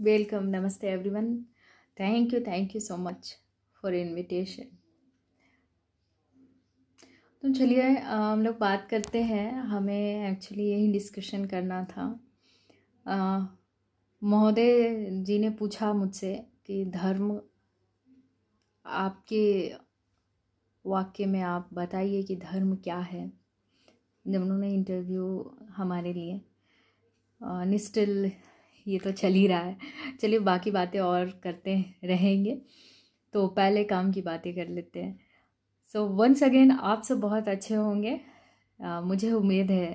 नमस्ते everyone thank you thank you so much for invitation तो चलिए हम लोग बात करते हैं हमें एक्चुअली यही डिस्कशन करना था महोदय जी ने पूछा मुझसे कि धर्म आपके वाक्य में आप बताइए कि धर्म क्या है जब उन्होंने इंटरव्यू हमारे लिए निस्टिल ये तो चल ही रहा है चलिए बाकी बातें और करते रहेंगे तो पहले काम की बातें कर लेते हैं सो वंस अगेन आप सब बहुत अच्छे होंगे आ, मुझे उम्मीद है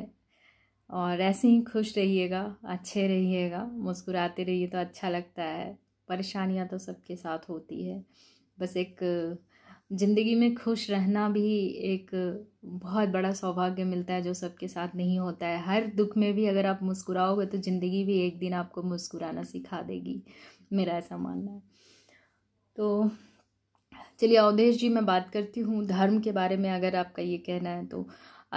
और ऐसे ही खुश रहिएगा अच्छे रहिएगा मुस्कुराते रहिए तो अच्छा लगता है परेशानियाँ तो सबके साथ होती है बस एक ज़िंदगी में खुश रहना भी एक बहुत बड़ा सौभाग्य मिलता है जो सबके साथ नहीं होता है हर दुख में भी अगर आप मुस्कुराओगे तो ज़िंदगी भी एक दिन आपको मुस्कुराना सिखा देगी मेरा ऐसा मानना है तो चलिए अवधेश जी मैं बात करती हूँ धर्म के बारे में अगर आपका ये कहना है तो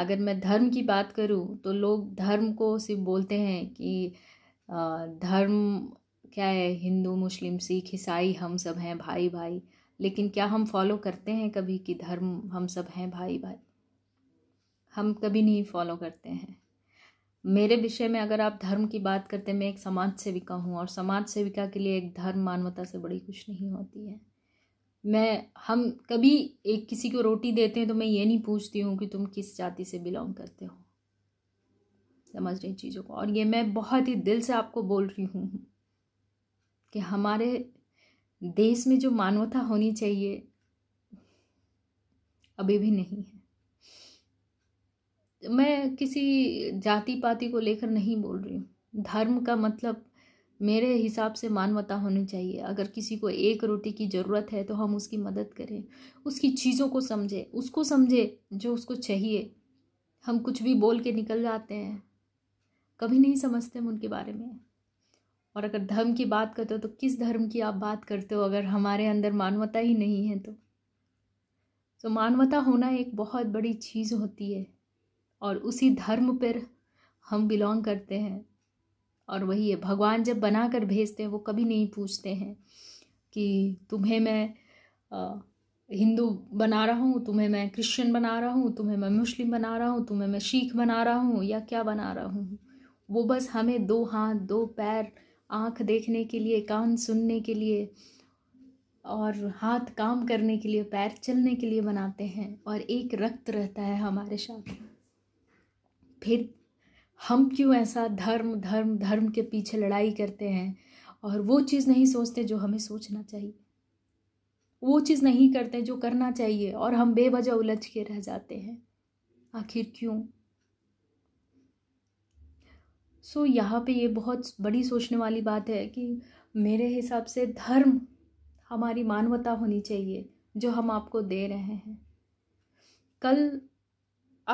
अगर मैं धर्म की बात करूँ तो लोग धर्म को सिर्फ बोलते हैं कि धर्म क्या है हिंदू मुस्लिम सिख ईसाई हम सब हैं भाई भाई लेकिन क्या हम फॉलो करते हैं कभी कि धर्म हम सब हैं भाई भाई हम कभी नहीं फॉलो करते हैं मेरे विषय में अगर आप धर्म की बात करते मैं एक समाज सेविका हूँ और समाज सेविका के लिए एक धर्म मानवता से बड़ी कुछ नहीं होती है मैं हम कभी एक किसी को रोटी देते हैं तो मैं ये नहीं पूछती हूँ कि तुम किस जाति से बिलोंग करते हो समझ रही चीज़ों को और ये मैं बहुत ही दिल से आपको बोल रही हूँ कि हमारे देश में जो मानवता होनी चाहिए अभी भी नहीं है मैं किसी जाति पाति को लेकर नहीं बोल रही हूँ धर्म का मतलब मेरे हिसाब से मानवता होनी चाहिए अगर किसी को एक रोटी की ज़रूरत है तो हम उसकी मदद करें उसकी चीज़ों को समझें उसको समझें जो उसको चाहिए हम कुछ भी बोल के निकल जाते हैं कभी नहीं समझते हम उनके बारे में और अगर धर्म की बात करते हो तो किस धर्म की आप बात करते हो अगर हमारे अंदर मानवता ही नहीं है तो तो मानवता होना एक बहुत बड़ी चीज़ होती है और उसी धर्म पर हम बिलोंग करते हैं और वही है भगवान जब बना कर भेजते हैं वो कभी नहीं पूछते हैं कि तुम्हें मैं हिंदू बना रहा हूँ तुम्हें मैं क्रिश्चियन बना रहा हूँ तुम्हें मैं मुस्लिम बना रहा हूँ तुम्हें मैं सिख बना रहा हूँ या क्या बना रहा हूँ वो बस हमें दो हाथ दो पैर आँख देखने के लिए कान सुनने के लिए और हाथ काम करने के लिए पैर चलने के लिए बनाते हैं और एक रक्त रहता है हमारे साथ फिर हम क्यों ऐसा धर्म धर्म धर्म के पीछे लड़ाई करते हैं और वो चीज़ नहीं सोचते जो हमें सोचना चाहिए वो चीज़ नहीं करते जो करना चाहिए और हम बेवजह उलझ के रह जाते हैं आखिर क्यों सो so, यहाँ पे ये बहुत बड़ी सोचने वाली बात है कि मेरे हिसाब से धर्म हमारी मानवता होनी चाहिए जो हम आपको दे रहे हैं कल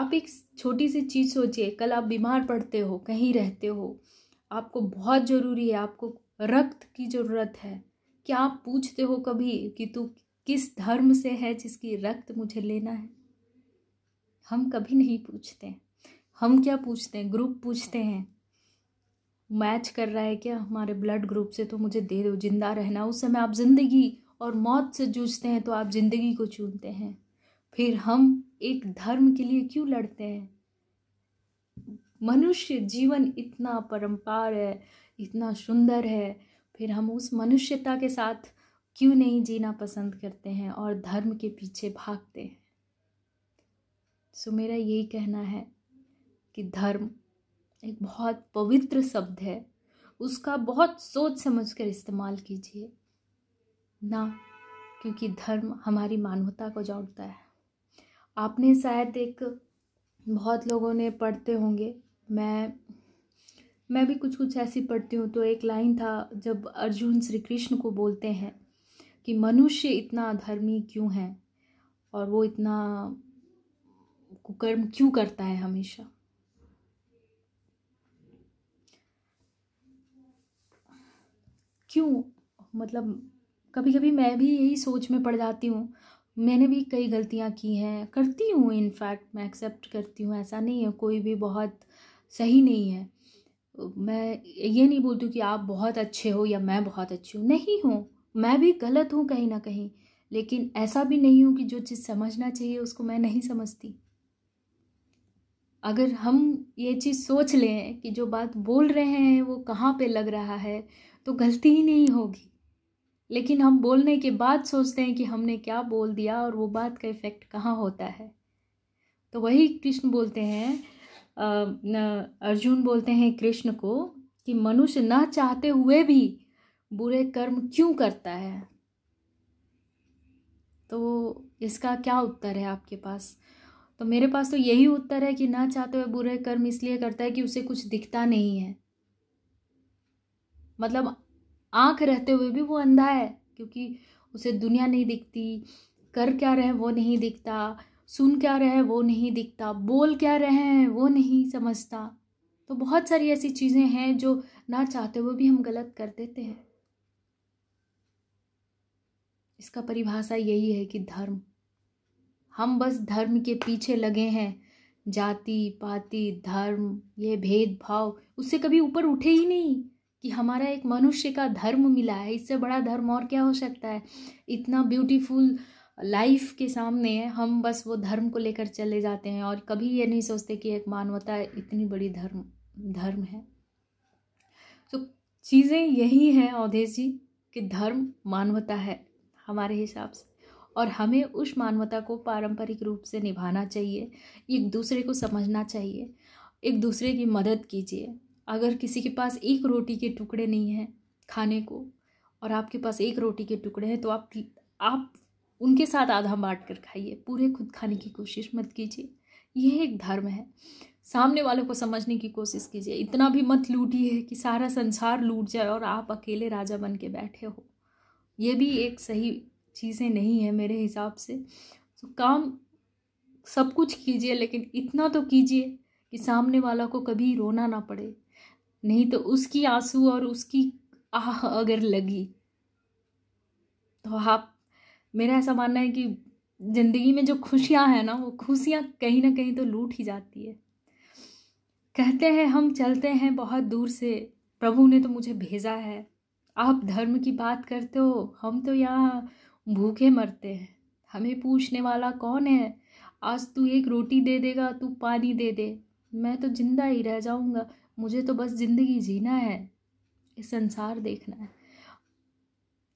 आप एक छोटी सी चीज़ सोचिए कल आप बीमार पड़ते हो कहीं रहते हो आपको बहुत ज़रूरी है आपको रक्त की ज़रूरत है क्या आप पूछते हो कभी कि तू किस धर्म से है जिसकी रक्त मुझे लेना है हम कभी नहीं पूछते हम क्या पूछते हैं ग्रुप पूछते हैं मैच कर रहा है क्या हमारे ब्लड ग्रुप से तो मुझे दे दो जिंदा रहना उस समय आप ज़िंदगी और मौत से जूझते हैं तो आप ज़िंदगी को चुनते हैं फिर हम एक धर्म के लिए क्यों लड़ते हैं मनुष्य जीवन इतना परम्पार है इतना सुंदर है फिर हम उस मनुष्यता के साथ क्यों नहीं जीना पसंद करते हैं और धर्म के पीछे भागते हैं सो मेरा यही कहना है कि धर्म एक बहुत पवित्र शब्द है उसका बहुत सोच समझ कर इस्तेमाल कीजिए ना क्योंकि धर्म हमारी मानवता को जोड़ता है आपने शायद एक बहुत लोगों ने पढ़ते होंगे मैं मैं भी कुछ कुछ ऐसी पढ़ती हूँ तो एक लाइन था जब अर्जुन श्री कृष्ण को बोलते हैं कि मनुष्य इतना अधर्मी क्यों है और वो इतना कुकर्म क्यों करता है हमेशा क्यों मतलब कभी कभी मैं भी यही सोच में पड़ जाती हूँ मैंने भी कई गलतियाँ की हैं करती हूँ इनफैक्ट मैं एक्सेप्ट करती हूँ ऐसा नहीं है कोई भी बहुत सही नहीं है मैं ये नहीं बोलती कि आप बहुत अच्छे हो या मैं बहुत अच्छी हूँ नहीं हूँ मैं भी गलत हूँ कहीं ना कहीं लेकिन ऐसा भी नहीं हूँ कि जो चीज़ समझना चाहिए उसको मैं नहीं समझती अगर हम ये चीज़ सोच लें कि जो बात बोल रहे हैं वो कहाँ पे लग रहा है तो गलती ही नहीं होगी लेकिन हम बोलने के बाद सोचते हैं कि हमने क्या बोल दिया और वो बात का इफ़ेक्ट कहाँ होता है तो वही कृष्ण बोलते हैं अर्जुन बोलते हैं कृष्ण को कि मनुष्य न चाहते हुए भी बुरे कर्म क्यों करता है तो इसका क्या उत्तर है आपके पास तो मेरे पास तो यही उत्तर है कि ना चाहते हुए बुरे कर्म इसलिए करता है कि उसे कुछ दिखता नहीं है मतलब आँख रहते हुए भी वो अंधा है क्योंकि उसे दुनिया नहीं दिखती कर क्या रहे वो नहीं दिखता सुन क्या रहे वो नहीं दिखता बोल क्या रहे हैं वो नहीं समझता तो बहुत सारी ऐसी चीज़ें हैं जो ना चाहते हुए भी हम गलत कर देते हैं इसका परिभाषा यही है कि धर्म हम बस धर्म के पीछे लगे हैं जाति पाति धर्म ये भेदभाव उससे कभी ऊपर उठे ही नहीं कि हमारा एक मनुष्य का धर्म मिला है इससे बड़ा धर्म और क्या हो सकता है इतना ब्यूटीफुल लाइफ के सामने हम बस वो धर्म को लेकर चले जाते हैं और कभी ये नहीं सोचते कि एक मानवता इतनी बड़ी धर्म धर्म है तो चीज़ें यही हैं अवधेश जी कि धर्म मानवता है हमारे हिसाब से और हमें उस मानवता को पारंपरिक रूप से निभाना चाहिए एक दूसरे को समझना चाहिए एक दूसरे की मदद कीजिए अगर किसी के पास एक रोटी के टुकड़े नहीं हैं खाने को और आपके पास एक रोटी के टुकड़े हैं तो आप आप उनके साथ आधा बांट कर खाइए पूरे खुद खाने की कोशिश मत कीजिए यह एक धर्म है सामने वालों को समझने की कोशिश कीजिए इतना भी मत लूटिए कि सारा संसार लूट जाए और आप अकेले राजा बन के बैठे हो ये भी एक सही चीज़ें नहीं है मेरे हिसाब से तो काम सब कुछ कीजिए लेकिन इतना तो कीजिए कि सामने वाला को कभी रोना ना पड़े नहीं तो उसकी आंसू और उसकी आह अगर लगी तो आप मेरा ऐसा मानना है कि ज़िंदगी में जो खुशियां हैं ना वो खुशियां कहीं ना कहीं तो लूट ही जाती है कहते हैं हम चलते हैं बहुत दूर से प्रभु ने तो मुझे भेजा है आप धर्म की बात करते हो हम तो यहाँ भूखे मरते हैं हमें पूछने वाला कौन है आज तू एक रोटी दे देगा तू पानी दे दे मैं तो जिंदा ही रह जाऊँगा मुझे तो बस ज़िंदगी जीना है इस संसार देखना है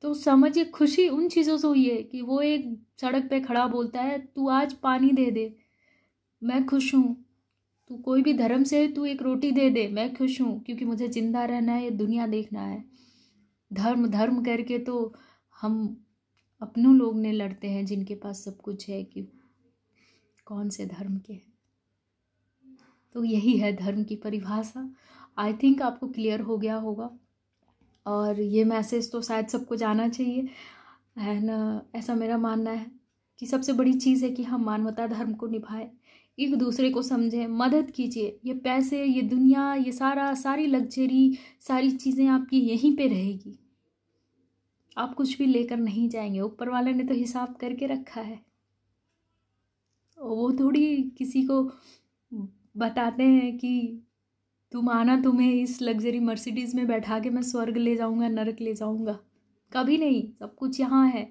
तो समझिए खुशी उन चीज़ों से हुई है कि वो एक सड़क पे खड़ा बोलता है तू आज पानी दे दे मैं खुश हूँ तू कोई भी धर्म से तू एक रोटी दे दे मैं खुश हूँ क्योंकि मुझे ज़िंदा रहना है दुनिया देखना है धर्म धर्म करके तो हम अपनों लोग ने लड़ते हैं जिनके पास सब कुछ है कि कौन से धर्म के हैं तो यही है धर्म की परिभाषा आई थिंक आपको क्लियर हो गया होगा और ये मैसेज तो शायद सबको जाना चाहिए एंड uh, ऐसा मेरा मानना है कि सबसे बड़ी चीज़ है कि हम मानवता धर्म को निभाएं एक दूसरे को समझें मदद कीजिए ये पैसे ये दुनिया ये सारा सारी लग्जरी सारी चीज़ें आपकी यहीं पे रहेगी आप कुछ भी लेकर नहीं जाएंगे ऊपर वाले ने तो हिसाब करके रखा है वो थोड़ी किसी को बताते हैं कि तुम आना तुम्हें इस लग्जरी मर्सिडीज़ में बैठा के मैं स्वर्ग ले जाऊंगा नरक ले जाऊंगा कभी नहीं सब कुछ यहाँ है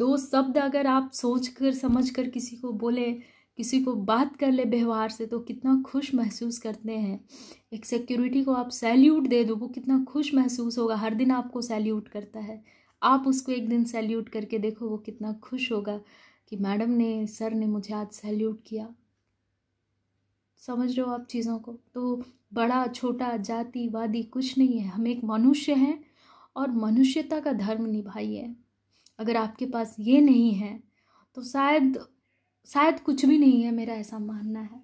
दो शब्द अगर आप सोच कर समझ कर किसी को बोले किसी को बात कर ले व्यवहार से तो कितना खुश महसूस करते हैं एक सिक्योरिटी को आप सैल्यूट दे दो वो कितना खुश महसूस होगा हर दिन आपको सैल्यूट करता है आप उसको एक दिन सैल्यूट करके देखो वो कितना खुश होगा कि मैडम ने सर ने मुझे आज सैल्यूट किया समझ रहे हो आप चीज़ों को तो बड़ा छोटा जाति वादी कुछ नहीं है हम एक मनुष्य हैं और मनुष्यता का धर्म निभाइए अगर आपके पास ये नहीं है तो शायद शायद कुछ भी नहीं है मेरा ऐसा मानना है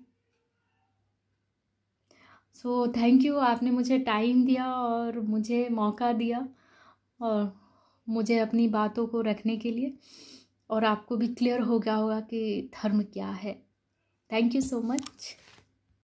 सो थैंक यू आपने मुझे टाइम दिया और मुझे मौका दिया और मुझे अपनी बातों को रखने के लिए और आपको भी क्लियर हो गया होगा कि धर्म क्या है थैंक यू सो मच